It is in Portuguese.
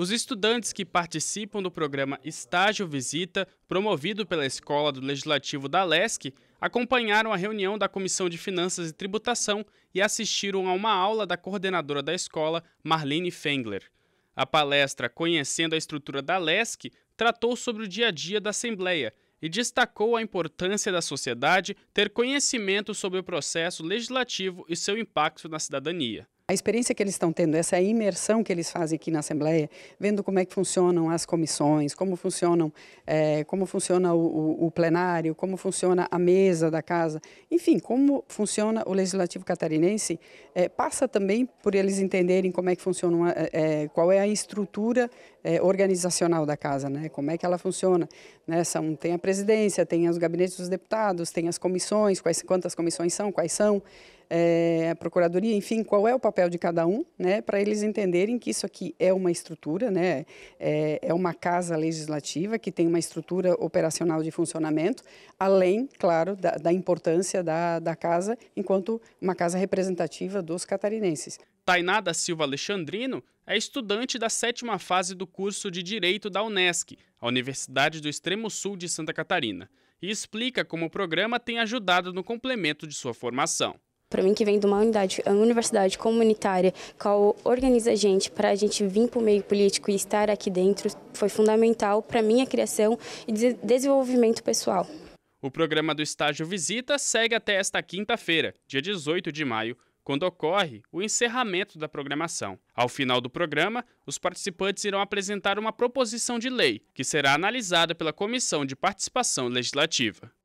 Os estudantes que participam do programa Estágio Visita, promovido pela Escola do Legislativo da LESC, acompanharam a reunião da Comissão de Finanças e Tributação e assistiram a uma aula da coordenadora da escola, Marlene Fengler. A palestra Conhecendo a Estrutura da LESC tratou sobre o dia a dia da Assembleia e destacou a importância da sociedade ter conhecimento sobre o processo legislativo e seu impacto na cidadania a experiência que eles estão tendo, essa imersão que eles fazem aqui na Assembleia, vendo como é que funcionam as comissões, como funcionam, é, como funciona o, o, o, plenário, como funciona a mesa da casa, enfim, como funciona o legislativo catarinense, é, passa também por eles entenderem como é que funciona, é, qual é a estrutura organizacional da casa, né? Como é que ela funciona? Né? São, tem a presidência, tem os gabinetes dos deputados, tem as comissões, quais, quantas comissões são, quais são é, a Procuradoria, enfim, qual é o papel de cada um, né, para eles entenderem que isso aqui é uma estrutura, né, é, é, uma casa legislativa que tem uma estrutura operacional de funcionamento, além, claro, da, da importância da, da casa enquanto uma casa representativa dos catarinenses. Tainá da Silva Alexandrino é estudante da sétima fase do curso de Direito da Unesc, a Universidade do Extremo Sul de Santa Catarina, e explica como o programa tem ajudado no complemento de sua formação para mim que vem de uma unidade, uma universidade comunitária, qual organiza a gente para a gente vir para o meio político e estar aqui dentro, foi fundamental para minha criação e desenvolvimento pessoal. O programa do estágio Visita segue até esta quinta-feira, dia 18 de maio, quando ocorre o encerramento da programação. Ao final do programa, os participantes irão apresentar uma proposição de lei, que será analisada pela Comissão de Participação Legislativa.